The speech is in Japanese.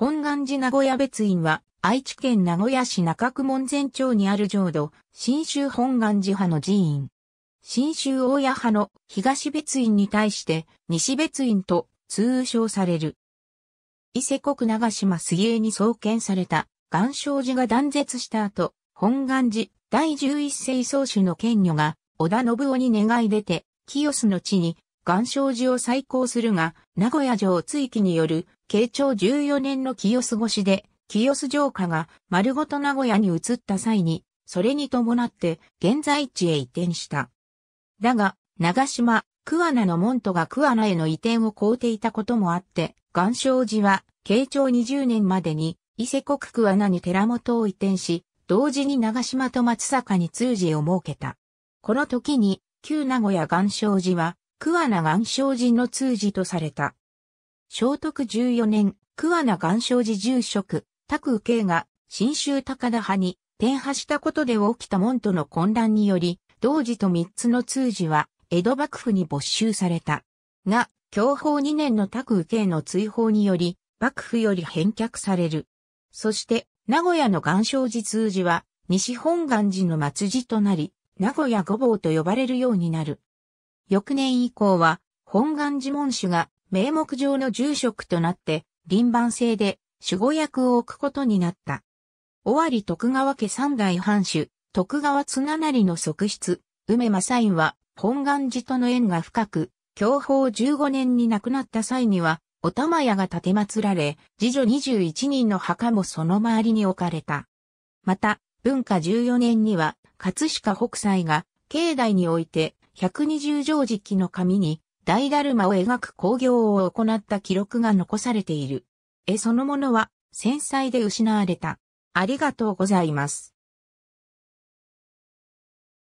本願寺名古屋別院は、愛知県名古屋市中区門前町にある浄土、新州本願寺派の寺院。新州大谷派の東別院に対して西別院と通称される。伊勢国長島杉江に創建された岩生寺が断絶した後、本願寺第11世宗主の権女が織田信夫に願い出て、清須の地に岩礁寺を再興するが、名古屋城追記による、慶長14年の清洲越しで、清洲城下が丸ごと名古屋に移った際に、それに伴って現在地へ移転した。だが、長島、桑名の門徒が桑名への移転を凍っていたこともあって、岩礁寺は、慶長20年までに、伊勢国桑名に寺本を移転し、同時に長島と松坂に通寺を設けた。この時に、旧名古屋岩礁寺は、桑名岩生寺の通寺とされた。聖徳14年、桑名岩生寺住職、拓慶が、新州高田派に転派したことで起きた門徒の混乱により、同時と三つの通寺は、江戸幕府に没収された。が、享保2年の拓慶の追放により、幕府より返却される。そして、名古屋の岩生寺通寺は、西本願寺の末寺となり、名古屋御坊と呼ばれるようになる。翌年以降は、本願寺門主が名目上の住職となって、臨番制で守護役を置くことになった。尾張徳川家三代藩主、徳川綱成の側室、梅正院は、本願寺との縁が深く、享保15年に亡くなった際には、お玉屋が建て祀られ、次女21人の墓もその周りに置かれた。また、文化14年には、葛飾北斎が、境内において、120条時期の紙に大だるまを描く工業を行った記録が残されている。絵そのものは繊細で失われた。ありがとうございます。